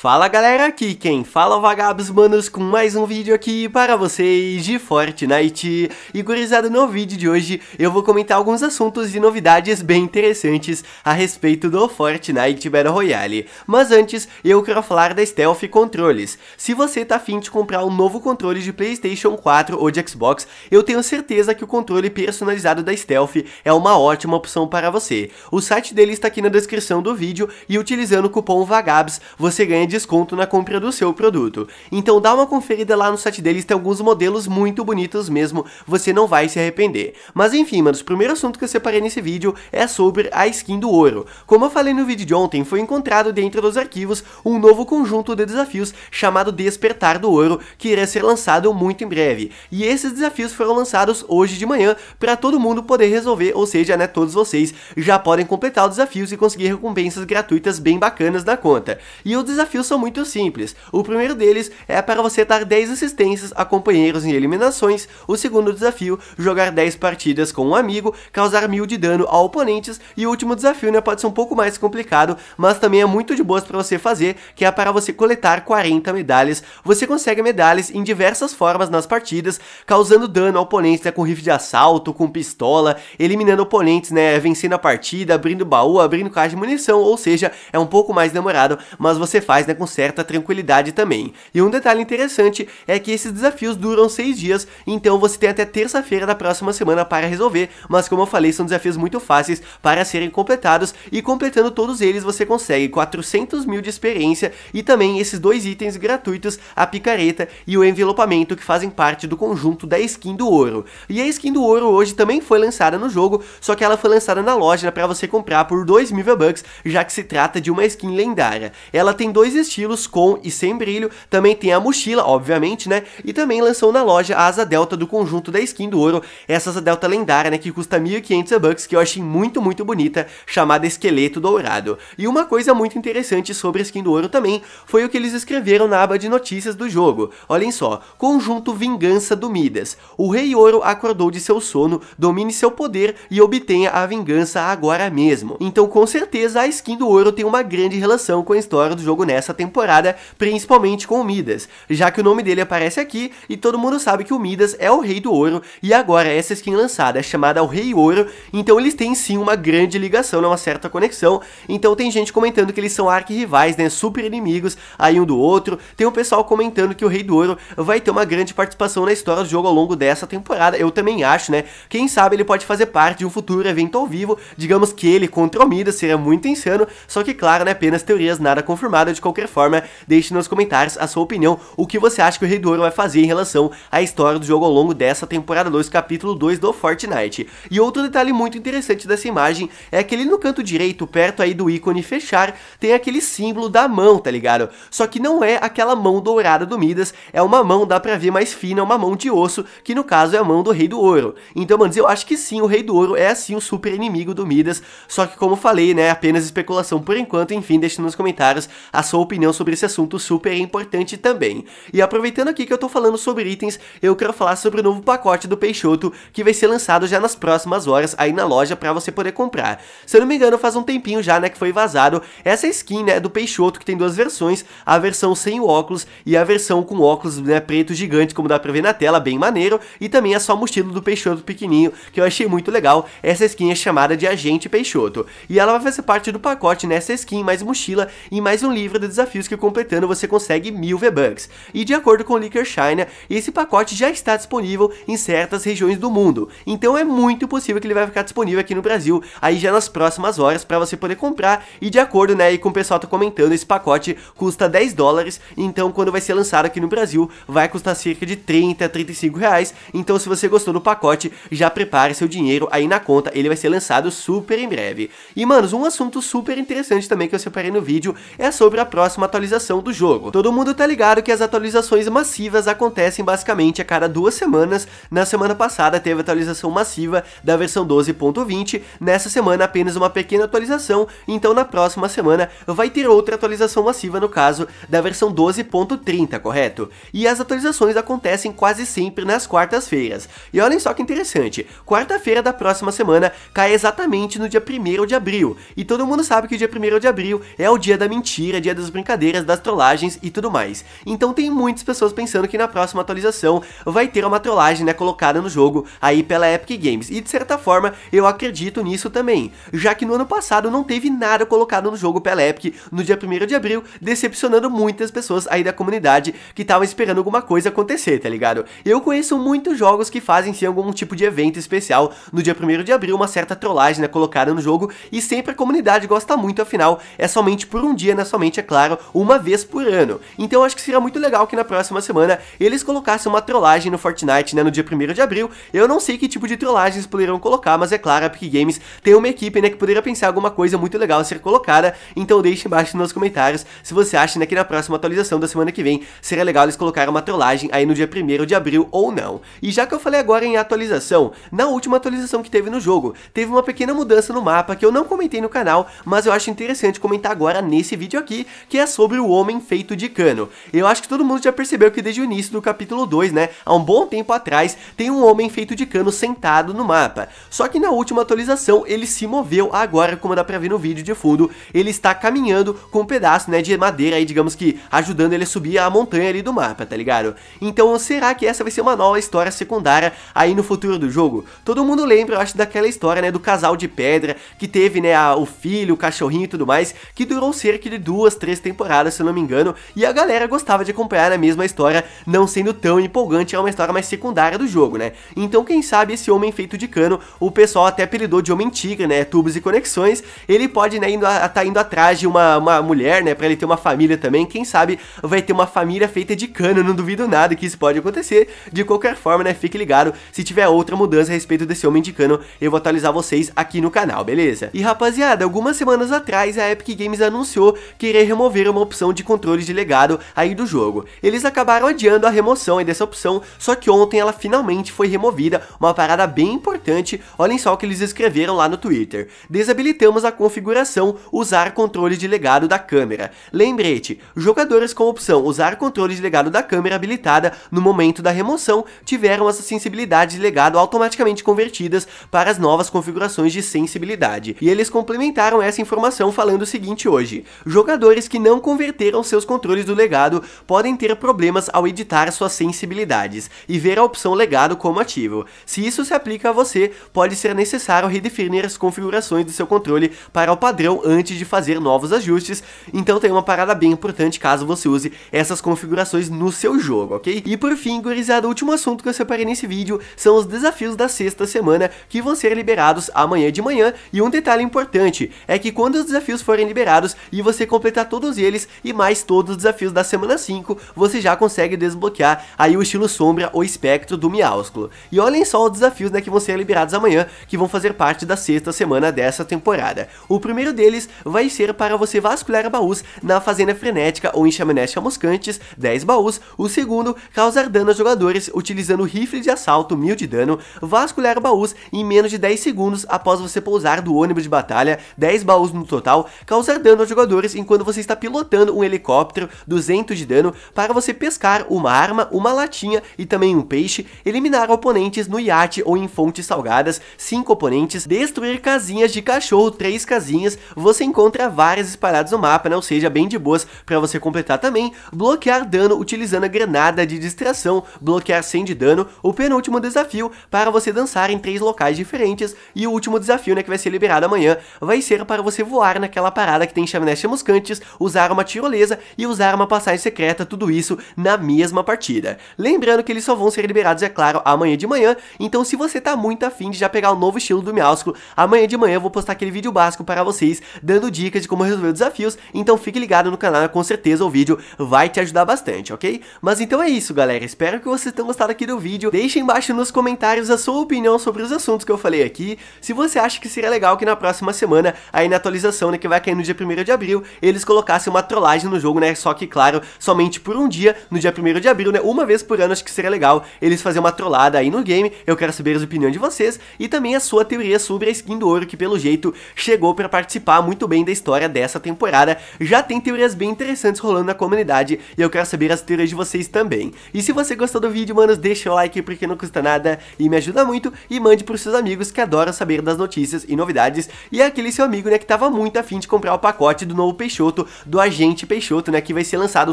Fala galera, aqui quem fala é vagabos manos com mais um vídeo aqui para vocês de Fortnite E gurizada, no vídeo de hoje eu vou comentar alguns assuntos e novidades bem interessantes a respeito do Fortnite Battle Royale Mas antes, eu quero falar da Stealth Controles Se você tá afim de comprar um novo controle de Playstation 4 ou de Xbox Eu tenho certeza que o controle personalizado da Stealth é uma ótima opção para você O site dele está aqui na descrição do vídeo e utilizando o cupom VAGABS você ganha desconto na compra do seu produto. Então dá uma conferida lá no site deles, tem alguns modelos muito bonitos mesmo, você não vai se arrepender. Mas enfim, mano, o primeiro assunto que eu separei nesse vídeo é sobre a skin do ouro. Como eu falei no vídeo de ontem, foi encontrado dentro dos arquivos um novo conjunto de desafios chamado Despertar do Ouro, que irá ser lançado muito em breve. E esses desafios foram lançados hoje de manhã para todo mundo poder resolver, ou seja, né, todos vocês já podem completar os desafios e conseguir recompensas gratuitas bem bacanas na conta. E o desafio desafios são muito simples. O primeiro deles é para você dar 10 assistências a companheiros em eliminações. O segundo desafio, jogar 10 partidas com um amigo, causar mil de dano a oponentes. E o último desafio né, pode ser um pouco mais complicado, mas também é muito de boas para você fazer, que é para você coletar 40 medalhas. Você consegue medalhas em diversas formas nas partidas, causando dano a oponentes né, com rifle de assalto, com pistola, eliminando oponentes, né, vencendo a partida, abrindo baú, abrindo caixa de munição, ou seja, é um pouco mais demorado, mas você faz né, né, com certa tranquilidade também. E um detalhe interessante é que esses desafios duram 6 dias, então você tem até terça-feira da próxima semana para resolver, mas como eu falei, são desafios muito fáceis para serem completados, e completando todos eles você consegue 400 mil de experiência e também esses dois itens gratuitos, a picareta e o envelopamento que fazem parte do conjunto da skin do ouro. E a skin do ouro hoje também foi lançada no jogo, só que ela foi lançada na loja para você comprar por 2 mil V-Bucks, já que se trata de uma skin lendária. Ela tem dois estilos, com e sem brilho. Também tem a mochila, obviamente, né? E também lançou na loja a asa delta do conjunto da skin do ouro, essa asa delta lendária, né? Que custa 1.500 bucks, que eu achei muito, muito bonita, chamada Esqueleto Dourado. E uma coisa muito interessante sobre a skin do ouro também foi o que eles escreveram na aba de notícias do jogo. Olhem só, conjunto Vingança do Midas. O Rei Ouro acordou de seu sono, domine seu poder e obtenha a vingança agora mesmo. Então, com certeza, a skin do ouro tem uma grande relação com a história do jogo nessa nessa temporada, principalmente com o Midas, já que o nome dele aparece aqui e todo mundo sabe que o Midas é o Rei do Ouro e agora essa skin lançada é chamada o Rei Ouro, então eles têm sim uma grande ligação, né, uma certa conexão, então tem gente comentando que eles são arquirrivais, né, super inimigos aí um do outro, tem o um pessoal comentando que o Rei do Ouro vai ter uma grande participação na história do jogo ao longo dessa temporada, eu também acho, né, quem sabe ele pode fazer parte de um futuro evento ao vivo, digamos que ele contra o Midas seria muito insano, só que claro, né, apenas teorias nada confirmado de qualquer qualquer forma, deixe nos comentários a sua opinião, o que você acha que o Rei do Ouro vai fazer em relação à história do jogo ao longo dessa temporada 2, capítulo 2 do Fortnite. E outro detalhe muito interessante dessa imagem é que ele no canto direito, perto aí do ícone fechar, tem aquele símbolo da mão, tá ligado? Só que não é aquela mão dourada do Midas, é uma mão, dá pra ver mais fina, uma mão de osso, que no caso é a mão do Rei do Ouro. Então, mano eu acho que sim, o Rei do Ouro é assim o super inimigo do Midas, só que como falei, né, apenas especulação por enquanto, enfim, deixe nos comentários a sua opinião sobre esse assunto super importante também. E aproveitando aqui que eu tô falando sobre itens, eu quero falar sobre o novo pacote do Peixoto, que vai ser lançado já nas próximas horas aí na loja pra você poder comprar. Se eu não me engano, faz um tempinho já, né, que foi vazado essa skin, né, do Peixoto, que tem duas versões, a versão sem o óculos e a versão com óculos, né, preto gigante, como dá pra ver na tela, bem maneiro, e também a só mochila do Peixoto pequenininho, que eu achei muito legal, essa skin é chamada de Agente Peixoto. E ela vai fazer parte do pacote, né, essa skin, mais mochila e mais um livro de desafios que completando você consegue mil V-Bucks. E de acordo com Liquor China, esse pacote já está disponível em certas regiões do mundo, então é muito possível que ele vai ficar disponível aqui no Brasil, aí já nas próximas horas para você poder comprar, e de acordo né, com o pessoal tá comentando, esse pacote custa 10 dólares, então quando vai ser lançado aqui no Brasil, vai custar cerca de 30 a 35 reais, então se você gostou do pacote, já prepare seu dinheiro aí na conta, ele vai ser lançado super em breve. E manos, um assunto super interessante também que eu separei no vídeo é sobre a próxima atualização do jogo. Todo mundo tá ligado que as atualizações massivas acontecem basicamente a cada duas semanas. Na semana passada teve atualização massiva da versão 12.20, nessa semana apenas uma pequena atualização, então na próxima semana vai ter outra atualização massiva, no caso da versão 12.30, correto? E as atualizações acontecem quase sempre nas quartas-feiras. E olhem só que interessante, quarta-feira da próxima semana cai exatamente no dia 1 de abril, e todo mundo sabe que o dia 1 de abril é o dia da mentira, dia dos das brincadeiras, das trollagens e tudo mais. Então tem muitas pessoas pensando que na próxima atualização vai ter uma trollagem né, colocada no jogo aí pela Epic Games. E de certa forma eu acredito nisso também, já que no ano passado não teve nada colocado no jogo pela Epic no dia 1 de abril, decepcionando muitas pessoas aí da comunidade que estavam esperando alguma coisa acontecer, tá ligado? Eu conheço muitos jogos que fazem sim algum tipo de evento especial no dia 1 de abril, uma certa trollagem né, colocada no jogo e sempre a comunidade gosta muito, afinal é somente por um dia, né, somente é claro claro, uma vez por ano. Então acho que seria muito legal que na próxima semana eles colocassem uma trollagem no Fortnite, né, no dia 1 de abril. Eu não sei que tipo de trollagens poderão colocar, mas é claro, a Epic Games tem uma equipe, né, que poderia pensar alguma coisa muito legal a ser colocada. Então deixe embaixo nos comentários se você acha, né, que na próxima atualização da semana que vem seria legal eles colocarem uma trollagem aí no dia 1 de abril ou não. E já que eu falei agora em atualização, na última atualização que teve no jogo, teve uma pequena mudança no mapa que eu não comentei no canal, mas eu acho interessante comentar agora nesse vídeo aqui, que é sobre o homem feito de cano. Eu acho que todo mundo já percebeu que desde o início do capítulo 2, né, há um bom tempo atrás, tem um homem feito de cano sentado no mapa. Só que na última atualização ele se moveu agora, como dá pra ver no vídeo de fundo, ele está caminhando com um pedaço, né, de madeira aí, digamos que ajudando ele a subir a montanha ali do mapa, tá ligado? Então será que essa vai ser uma nova história secundária aí no futuro do jogo? Todo mundo lembra, eu acho, daquela história, né, do casal de pedra que teve, né, a, o filho, o cachorrinho e tudo mais, que durou cerca de duas, três temporada, temporadas, se eu não me engano, e a galera gostava de acompanhar a mesma história, não sendo tão empolgante, é uma história mais secundária do jogo, né? Então quem sabe esse homem feito de cano, o pessoal até apelidou de Homem Tigre, né? Tubos e conexões, ele pode, né, indo a, tá indo atrás de uma, uma mulher, né, pra ele ter uma família também, quem sabe vai ter uma família feita de cano, não duvido nada que isso pode acontecer, de qualquer forma, né, fique ligado, se tiver outra mudança a respeito desse Homem de Cano, eu vou atualizar vocês aqui no canal, beleza? E rapaziada, algumas semanas atrás a Epic Games anunciou que iria remover remover uma opção de controles de legado aí do jogo. Eles acabaram adiando a remoção dessa opção, só que ontem ela finalmente foi removida, uma parada bem importante, olhem só o que eles escreveram lá no Twitter. Desabilitamos a configuração usar controle de legado da câmera. Lembrete, jogadores com a opção usar controle de legado da câmera habilitada no momento da remoção tiveram essa sensibilidade de legado automaticamente convertidas para as novas configurações de sensibilidade. E eles complementaram essa informação falando o seguinte hoje, jogadores que que não converteram seus controles do legado podem ter problemas ao editar suas sensibilidades e ver a opção legado como ativo. Se isso se aplica a você, pode ser necessário redefinir as configurações do seu controle para o padrão antes de fazer novos ajustes, então tem uma parada bem importante caso você use essas configurações no seu jogo, ok? E por fim, gurizada, o último assunto que eu separei nesse vídeo são os desafios da sexta semana que vão ser liberados amanhã de manhã, e um detalhe importante é que quando os desafios forem liberados e você completar todos todos eles e mais todos os desafios da semana 5, você já consegue desbloquear aí o estilo sombra ou espectro do Miaúsculo. E olhem só os desafios né, que vão ser liberados amanhã, que vão fazer parte da sexta semana dessa temporada. O primeiro deles vai ser para você vasculhar baús na Fazenda Frenética ou em Chaminés Chamuscantes, 10 baús. O segundo, causar dano a jogadores utilizando rifle de assalto, 1000 de dano. Vasculhar baús em menos de 10 segundos após você pousar do ônibus de batalha, 10 baús no total. Causar dano a jogadores enquanto você está pilotando um helicóptero, 200 de dano, para você pescar uma arma, uma latinha e também um peixe, eliminar oponentes no iate ou em fontes salgadas, 5 oponentes, destruir casinhas de cachorro, 3 casinhas, você encontra várias espalhadas no mapa, né? ou seja, bem de boas para você completar também, bloquear dano utilizando a granada de distração, bloquear 100 de dano, o penúltimo desafio para você dançar em três locais diferentes e o último desafio, né, que vai ser liberado amanhã, vai ser para você voar naquela parada que tem chaminés chamuscantes, usar uma tirolesa e usar uma passagem secreta, tudo isso na mesma partida. Lembrando que eles só vão ser liberados, é claro, amanhã de manhã, então se você tá muito afim de já pegar o novo estilo do Miausco, amanhã de manhã eu vou postar aquele vídeo básico para vocês, dando dicas de como resolver desafios, então fique ligado no canal, com certeza o vídeo vai te ajudar bastante, ok? Mas então é isso, galera, espero que vocês tenham gostado aqui do vídeo, deixem embaixo nos comentários a sua opinião sobre os assuntos que eu falei aqui, se você acha que seria legal que na próxima semana, aí na atualização, né, que vai cair no dia 1 de abril, eles colocassem colocasse uma trollagem no jogo, né? Só que, claro, somente por um dia, no dia 1 de abril, né? Uma vez por ano, acho que seria legal eles fazerem uma trollada aí no game. Eu quero saber as opiniões de vocês e também a sua teoria sobre a skin do ouro, que pelo jeito chegou para participar muito bem da história dessa temporada. Já tem teorias bem interessantes rolando na comunidade e eu quero saber as teorias de vocês também. E se você gostou do vídeo, manos, deixa o like porque não custa nada e me ajuda muito e mande pros seus amigos que adoram saber das notícias e novidades. E aquele seu amigo, né, que tava muito afim de comprar o pacote do novo Peixoto, do agente Peixoto, né, que vai ser lançado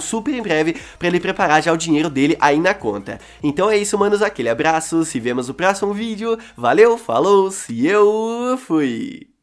super em breve para ele preparar já o dinheiro dele aí na conta. Então é isso, manos, aquele abraço, se vemos no próximo vídeo, valeu, falou, se eu fui!